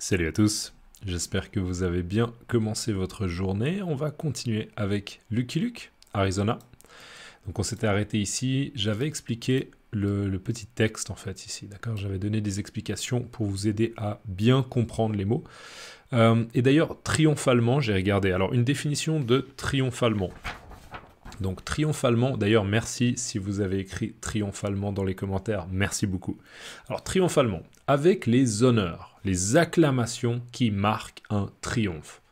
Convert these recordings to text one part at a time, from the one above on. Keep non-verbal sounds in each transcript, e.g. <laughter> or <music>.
Salut à tous, j'espère que vous avez bien commencé votre journée. On va continuer avec Lucky Luke, Arizona. Donc on s'était arrêté ici, j'avais expliqué le, petit texte en fait ici, d'accord J'avais donné des explications pour vous aider à bien comprendre les mots. Euh, et d'ailleurs, triomphalement, j'ai regardé. Alors une définition de triomphalement. Donc triomphalement, d'ailleurs merci si vous avez écrit triomphalement dans les commentaires, merci beaucoup. Alors triomphalement, avec les honneurs, les acclamations qui marquent un triomphe.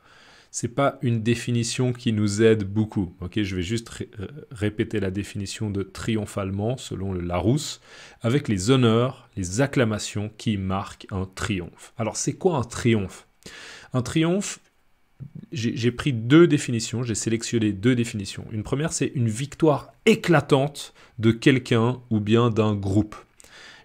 C'est pas une définition qui nous aide beaucoup. Ok, je vais juste euh, répéter la définition de triomphalement selon le Larousse, avec les honneurs, les acclamations qui marquent un triomphe. Alors c'est quoi un triomphe Un triomphe, j'ai pris deux définitions, j'ai sélectionné deux définitions. Une première, c'est une victoire éclatante de quelqu'un ou bien d'un groupe.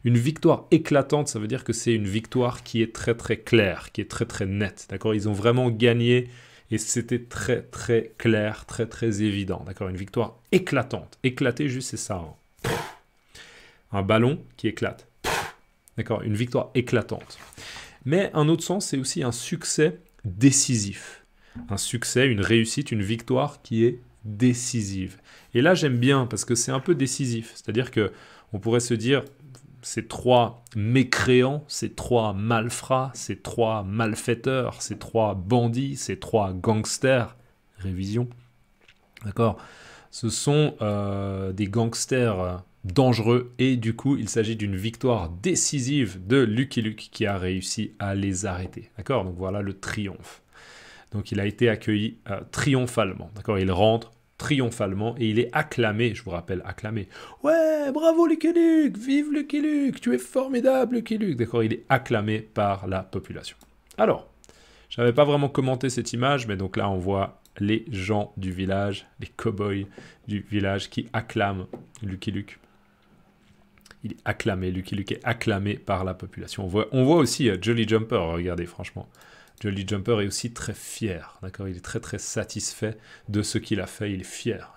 Une victoire éclatante, ça veut dire que c'est une victoire qui est très très claire, qui est très très nette. D'accord Ils ont vraiment gagné et c'était très très clair, très très évident. D'accord Une victoire éclatante. Éclater, juste, c'est ça. Hein. Un ballon qui éclate. D'accord Une victoire éclatante. Mais un autre sens, c'est aussi un succès décisif un succès, une réussite, une victoire qui est décisive. Et là, j'aime bien parce que c'est un peu décisif. C'est-à-dire que on pourrait se dire ces trois mécréants, ces trois malfrats, ces trois malfaiteurs, ces trois bandits, ces trois gangsters, révision, d'accord Ce sont euh, des gangsters euh, dangereux et du coup, il s'agit d'une victoire décisive de Lucky Luke qui a réussi à les arrêter, d'accord Donc voilà le triomphe. Donc il a été accueilli euh, triomphalement. D'accord Il rentre triomphalement et il est acclamé, je vous rappelle, acclamé. Ouais, bravo Lucky Luke, vive Lucky Luke, tu es formidable Lucky Luke. D'accord Il est acclamé par la population. Alors, je n'avais pas vraiment commenté cette image, mais donc là on voit les gens du village, les cow-boys du village qui acclament Lucky Luke. Il est acclamé, Lucky Luke est acclamé par la population. On voit, on voit aussi euh, Jolly Jumper, regardez franchement. Jolly Jumper est aussi très fier, d'accord Il est très très satisfait de ce qu'il a fait, il est fier.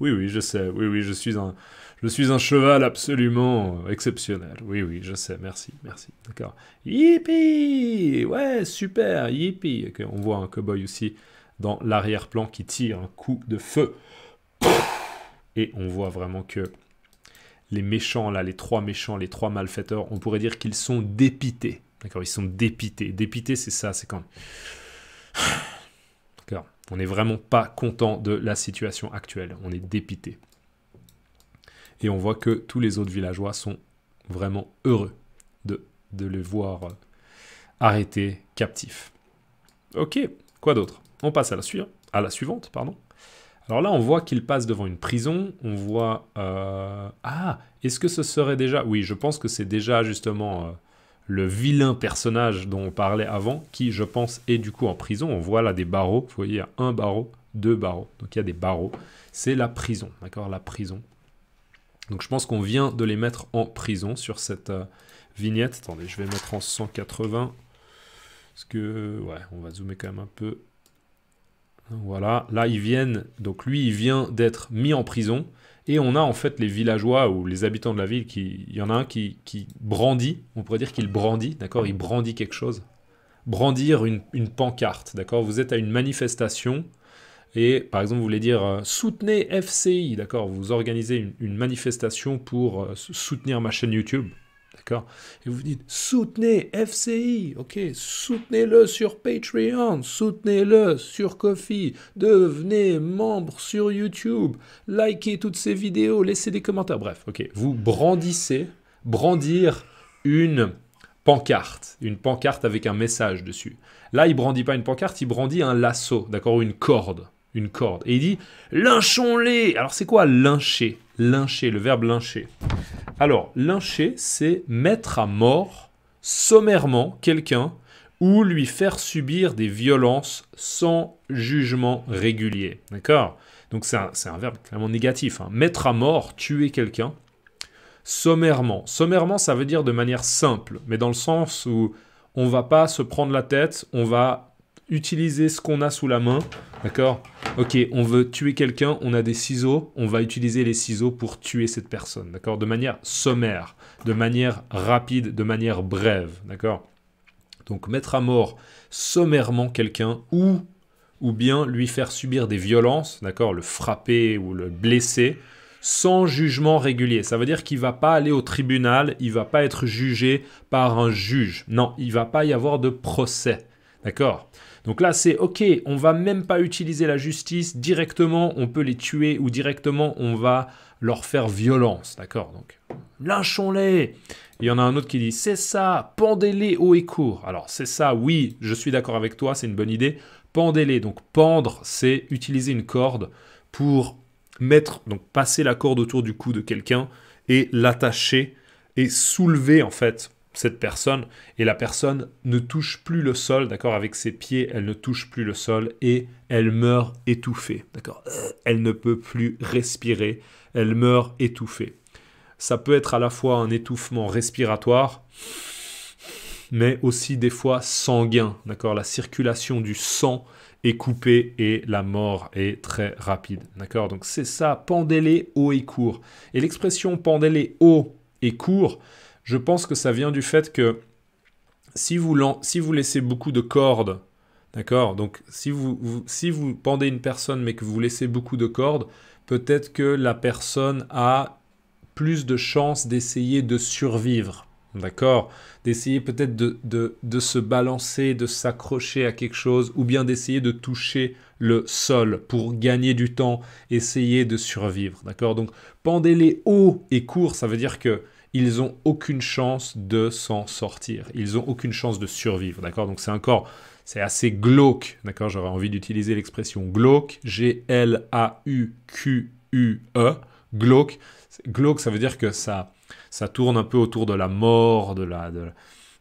Oui, oui, je sais, oui, oui, je suis un, je suis un cheval absolument exceptionnel. Oui, oui, je sais, merci, merci, d'accord. Yippee Ouais, super, yippee On voit un cowboy aussi dans l'arrière-plan qui tire un coup de feu. Et on voit vraiment que les méchants, là, les trois méchants, les trois malfaiteurs, on pourrait dire qu'ils sont dépités D'accord Ils sont dépités. Dépité, c'est ça, c'est quand. <sighs> D'accord On n'est vraiment pas content de la situation actuelle. On est dépité. Et on voit que tous les autres villageois sont vraiment heureux de, les voir euh, arrêtés, captifs. Ok, quoi d'autre On passe à la, suivante. à la suivante. pardon. Alors là, on voit qu'il passe devant une prison. On voit... Euh, ah, est-ce que ce serait déjà... Oui, je pense que c'est déjà justement... Euh, le vilain personnage dont on parlait avant, qui, je pense, est du coup en prison. On voit là des barreaux. Vous voyez, il y a un barreau, deux barreaux. Donc il y a des barreaux. C'est la prison, d'accord La prison. Donc je pense qu'on vient de les mettre en prison sur cette euh, vignette. Attendez, je vais mettre en 180. Parce que, ouais, on va zoomer quand même un peu voilà, là ils viennent, donc lui il vient d'être mis en prison, et on a en fait les villageois ou les habitants de la ville, qui, il y en a un qui, brandit, on pourrait dire qu'il brandit, d'accord, il brandit quelque chose. Brandir une, pancarte, d'accord, vous êtes à une manifestation, et par exemple vous voulez dire euh, soutenez FCI, d'accord, vous organisez une, manifestation pour euh, soutenir ma chaîne YouTube, D'accord Et vous dites, soutenez FCI, ok Soutenez-le sur Patreon, soutenez-le sur Kofi, devenez membre sur YouTube, likez toutes ces vidéos, laissez des commentaires, bref, ok Vous brandissez, brandir une pancarte, une pancarte avec un message dessus. Là, il brandit pas une pancarte, il brandit un lasso, d'accord Une corde, une corde. Et il dit, lynchons-les Alors c'est quoi lyncher Lyncher, le verbe lyncher alors, lyncher, c'est mettre à mort sommairement quelqu'un ou lui faire subir des violences sans jugement régulier. D'accord Donc c'est un, verbe clairement négatif. Hein. Mettre à mort, tuer quelqu'un, sommairement. Sommairement, ça veut dire de manière simple, mais dans le sens où on va pas se prendre la tête, on va utiliser ce qu'on a sous la main. D'accord Ok, on veut tuer quelqu'un, on a des ciseaux, on va utiliser les ciseaux pour tuer cette personne. D'accord De manière sommaire, de manière rapide, de manière brève. D'accord Donc mettre à mort sommairement quelqu'un ou ou bien lui faire subir des violences, d'accord, le frapper ou le blesser, sans jugement régulier. Ça veut dire qu'il ne va pas aller au tribunal, il ne va pas être jugé par un juge. Non, il ne va pas y avoir de procès. D'accord donc là, c'est OK, on va même pas utiliser la justice directement, on peut les tuer ou directement on va leur faire violence, d'accord Donc lynchons-les. Il y en a un autre qui dit c'est ça, pendez-les haut et court. Alors c'est ça, oui, je suis d'accord avec toi, c'est une bonne idée. Pendez-les. Donc pendre, c'est utiliser une corde pour mettre donc passer la corde autour du cou de quelqu'un et l'attacher et soulever en fait cette personne et la personne ne touche plus le sol, d'accord, avec ses pieds, elle ne touche plus le sol et elle meurt étouffée, d'accord. Euh, elle ne peut plus respirer, elle meurt étouffée. Ça peut être à la fois un étouffement respiratoire, mais aussi des fois sanguin, d'accord. La circulation du sang est coupée et la mort est très rapide, d'accord. Donc c'est ça, pendez haut et court. Et l'expression pendez haut et court, je pense que ça vient du fait que si vous, si vous laissez beaucoup de cordes, d'accord Donc si vous, si pendez une personne mais que vous laissez beaucoup de cordes, peut-être que la personne a plus de chances d'essayer de survivre, d'accord D'essayer peut-être de, de se balancer, de s'accrocher à quelque chose, ou bien d'essayer de toucher le sol pour gagner du temps, essayer de survivre, d'accord Donc pendez les hauts et courts, ça veut dire que ils ont aucune chance de s'en sortir. Ils ont aucune chance de survivre, d'accord Donc c'est encore, c'est assez glauque, d'accord J'aurais envie d'utiliser l'expression glauque, e, G-L-A-U-Q-U-E, glauque. Glauque, ça veut dire que ça, ça tourne un peu autour de la mort, de la...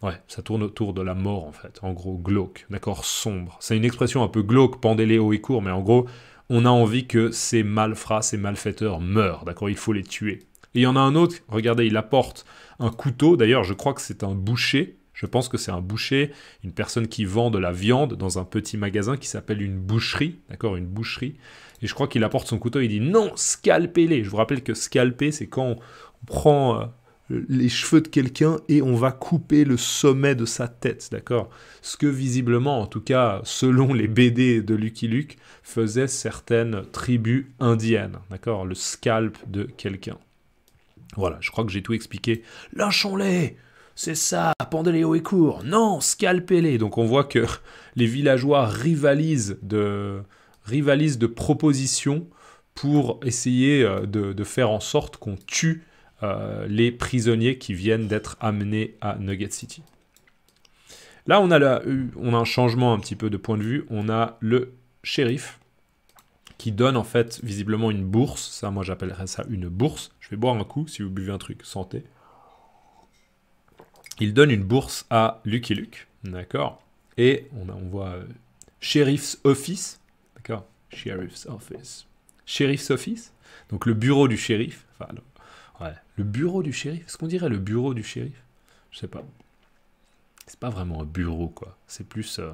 Ouais, ça tourne autour de la mort en fait, en gros glauque, d'accord, sombre. C'est une expression un peu glauque, pendez haut et court, mais en gros, on a envie que ces malfrats, ces malfaiteurs meurent, d'accord Il faut les tuer. Et il y en a un autre, regardez, il apporte un couteau, d'ailleurs je crois que c'est un boucher, je pense que c'est un boucher, une personne qui vend de la viande dans un petit magasin qui s'appelle une boucherie, d'accord, une boucherie. Et je crois qu'il apporte son couteau, il dit non, scalpez-les. Je vous rappelle que scalper, c'est quand on prend euh, les cheveux de quelqu'un et on va couper le sommet de sa tête, d'accord Ce que visiblement, en tout cas selon les BD de Lucky Luke, faisaient certaines tribus indiennes, d'accord Le scalp de quelqu'un. Voilà, je crois que j'ai tout expliqué. Lâchons-les C'est ça, pendez-les haut et court Non, scalpez-les Donc on voit que <laughs> les villageois rivalisent de, rivalisent de propositions pour essayer euh, de, faire en sorte qu'on tue euh, les prisonniers qui viennent d'être amenés à Nugget City. Là, on a, euh, on a un changement un petit peu de point de vue. On a le shérif qui donne en fait visiblement une bourse. Ça, moi j'appellerais ça une bourse. Je vais boire un coup si vous buvez un truc, santé. Il donne une bourse à Lucky Luke, d'accord Et on, voit euh, Sheriff's Office, d'accord Sheriff's Office. Sheriff's Office, donc le bureau du shérif, enfin, le, ouais, le bureau du shérif, est-ce qu'on dirait le bureau du shérif Je sais pas. C'est pas vraiment un bureau, quoi. C'est plus... Euh,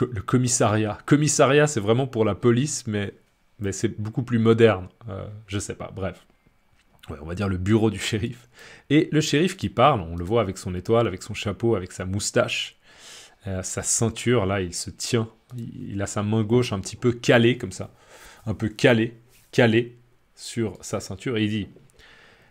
le commissariat. Commissariat, c'est vraiment pour la police, mais, mais c'est beaucoup plus moderne. Euh, je sais pas, bref. on va dire le bureau du shérif. Et le shérif qui parle, on le voit avec son étoile, avec son chapeau, avec sa moustache, euh, sa ceinture, là, il se tient. Il, a sa main gauche un petit peu calée, comme ça. Un peu calée, calée sur sa ceinture. Et il dit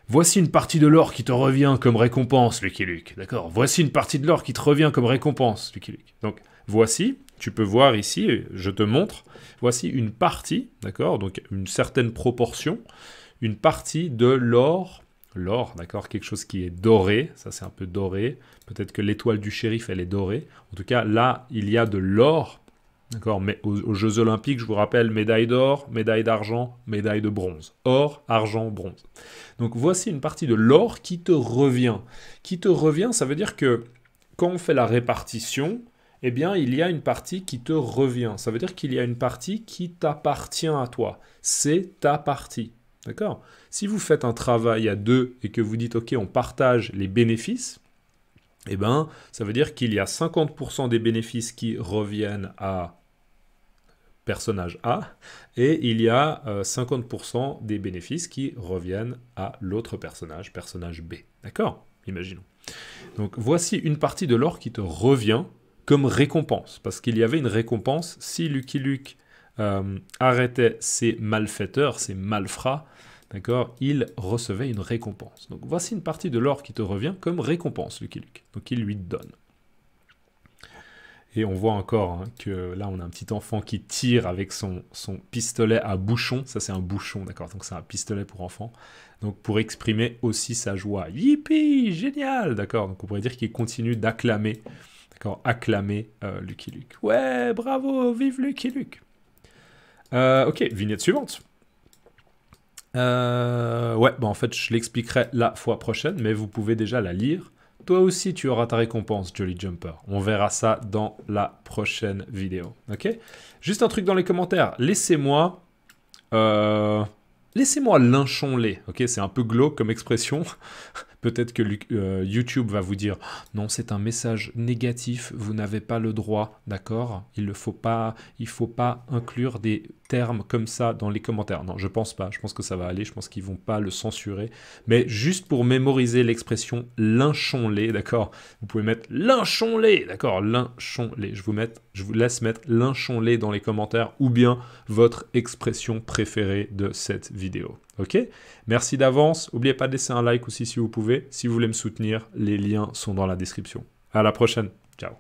Voici une partie de l'or qui te revient comme récompense, Lucky Luke. D'accord Voici une partie de l'or qui te revient comme récompense, Lucky Luke. Donc, Voici, tu peux voir ici, je te montre, voici une partie, d'accord, donc une certaine proportion, une partie de l'or, l'or, d'accord, quelque chose qui est doré, ça c'est un peu doré, peut-être que l'étoile du shérif, elle est dorée, en tout cas là, il y a de l'or, d'accord, mais aux, Jeux Olympiques, je vous rappelle, médaille d'or, médaille d'argent, médaille de bronze, or, argent, bronze. Donc voici une partie de l'or qui te revient. Qui te revient, ça veut dire que quand on fait la répartition, eh bien, il y a une partie qui te revient. Ça veut dire qu'il y a une partie qui t'appartient à toi. C'est ta partie. D'accord Si vous faites un travail à deux et que vous dites, OK, on partage les bénéfices, eh bien, ça veut dire qu'il y a 50% des bénéfices qui reviennent à personnage A et il y a 50% euh, des bénéfices qui reviennent à l'autre personnage, personnage B. D'accord Imaginons. Donc voici une partie de l'or qui te revient comme récompense, parce qu'il y avait une récompense si Lucky Luke euh, arrêtait ses malfaiteurs, ses malfrats, d'accord, il recevait une récompense. Donc voici une partie de l'or qui te revient comme récompense, Lucky Luke. Donc il lui donne. Et on voit encore hein, que là, on a un petit enfant qui tire avec son, son pistolet à bouchon. Ça, c'est un bouchon, d'accord Donc, c'est un pistolet pour enfant. Donc, pour exprimer aussi sa joie. Yippee Génial D'accord Donc, on pourrait dire qu'il continue d'acclamer acclamer euh, Lucky Luke. Ouais, bravo, vive Lucky Luke. Euh, ok, vignette suivante. Euh, ouais, bah en fait, je l'expliquerai la fois prochaine, mais vous pouvez déjà la lire. Toi aussi, tu auras ta récompense, Jolly Jumper. On verra ça dans la prochaine vidéo. Ok Juste un truc dans les commentaires. Laissez-moi. Laissez-moi lynchons-les, Ok C'est un peu glauque comme expression. <laughs> Peut-être que euh, YouTube va vous dire ah, non, c'est un message négatif, vous n'avez pas le droit, d'accord Il ne faut pas, faut pas inclure des termes comme ça dans les commentaires. Non, je pense pas. Je pense que ça va aller. Je pense qu'ils ne vont pas le censurer. Mais juste pour mémoriser l'expression lynchons-les, d'accord Vous pouvez mettre lynchons-les, d'accord Lynchons-les. Je vous mette, je vous laisse mettre lynchons-les dans les commentaires ou bien votre expression préférée de cette vidéo. Ok Merci d'avance. N'oubliez pas de laisser un like aussi si vous pouvez. Si vous voulez me soutenir, les liens sont dans la description. À la prochaine. Ciao.